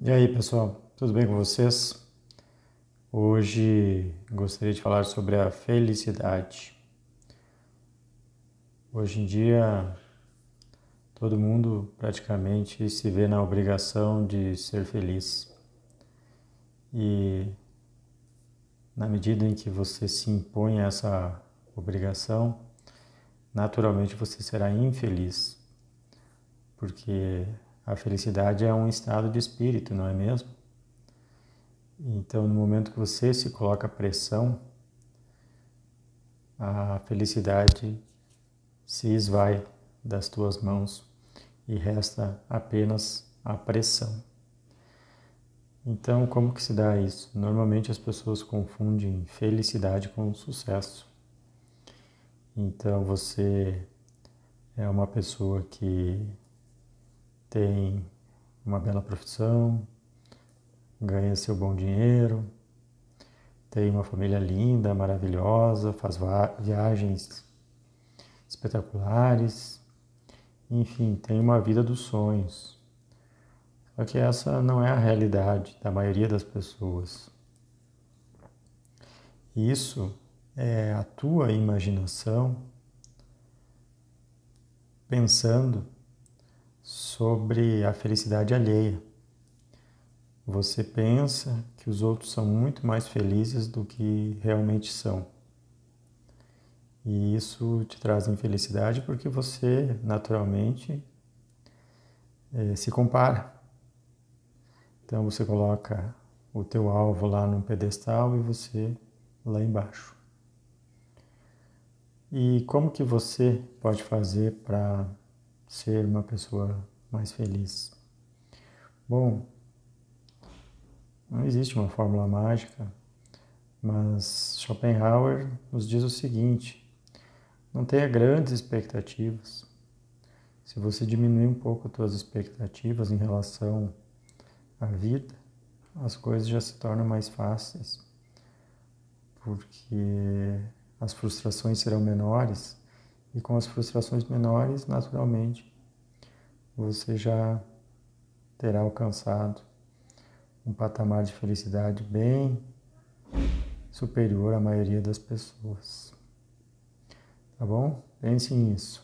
E aí, pessoal, tudo bem com vocês? Hoje gostaria de falar sobre a felicidade. Hoje em dia, todo mundo praticamente se vê na obrigação de ser feliz. E na medida em que você se impõe essa obrigação, naturalmente você será infeliz, porque a felicidade é um estado de espírito, não é mesmo? Então, no momento que você se coloca pressão, a felicidade se esvai das tuas mãos e resta apenas a pressão. Então, como que se dá isso? Normalmente as pessoas confundem felicidade com sucesso. Então, você é uma pessoa que tem uma bela profissão, ganha seu bom dinheiro, tem uma família linda, maravilhosa, faz viagens espetaculares, enfim, tem uma vida dos sonhos. Só que essa não é a realidade da maioria das pessoas. Isso é a tua imaginação pensando sobre a felicidade alheia. Você pensa que os outros são muito mais felizes do que realmente são. E isso te traz infelicidade porque você, naturalmente, é, se compara. Então você coloca o teu alvo lá num pedestal e você lá embaixo. E como que você pode fazer para ser uma pessoa mais feliz. Bom, não existe uma fórmula mágica, mas Schopenhauer nos diz o seguinte: não tenha grandes expectativas. Se você diminuir um pouco as suas expectativas em relação à vida, as coisas já se tornam mais fáceis, porque as frustrações serão menores e com as frustrações menores, naturalmente, você já terá alcançado um patamar de felicidade bem superior à maioria das pessoas. Tá bom? Pense nisso.